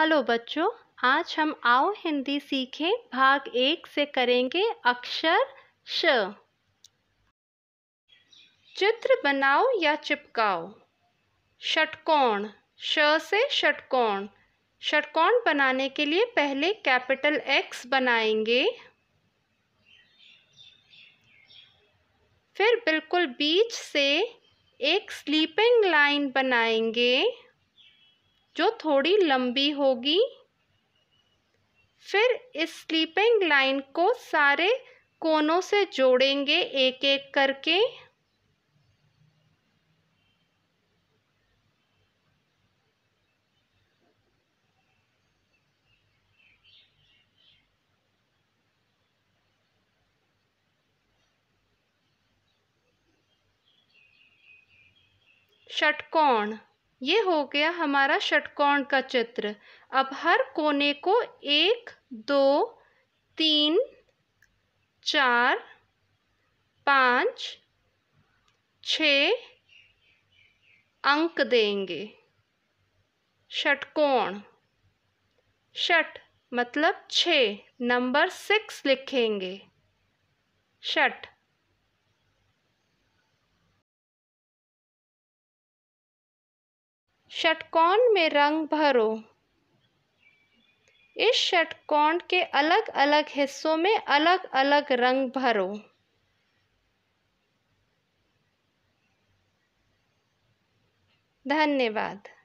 hello बच्चों आज हम आओ हिंदी सीखें भाग एक से करेंगे अक्षर श चित्र बनाओ या चिपकाओ षटकोण श से षटकोण षटकोण बनाने के लिए पहले कैपिटल एक्स बनाएंगे फिर बिल्कुल बीच से एक स्लीपिंग लाइन बनाएंगे जो थोड़ी लंबी होगी फिर इस स्लीपिंग लाइन को सारे कोनों से जोड़ेंगे एक एक करके षटकोण ये हो गया हमारा षटकोण का चित्र अब हर कोने को एक दो तीन चार पाँच छ अंक देंगे षटकोण षट मतलब छ नंबर सिक्स लिखेंगे षठ षटकोण में रंग भरो इस षटकोण के अलग अलग हिस्सों में अलग अलग रंग भरो धन्यवाद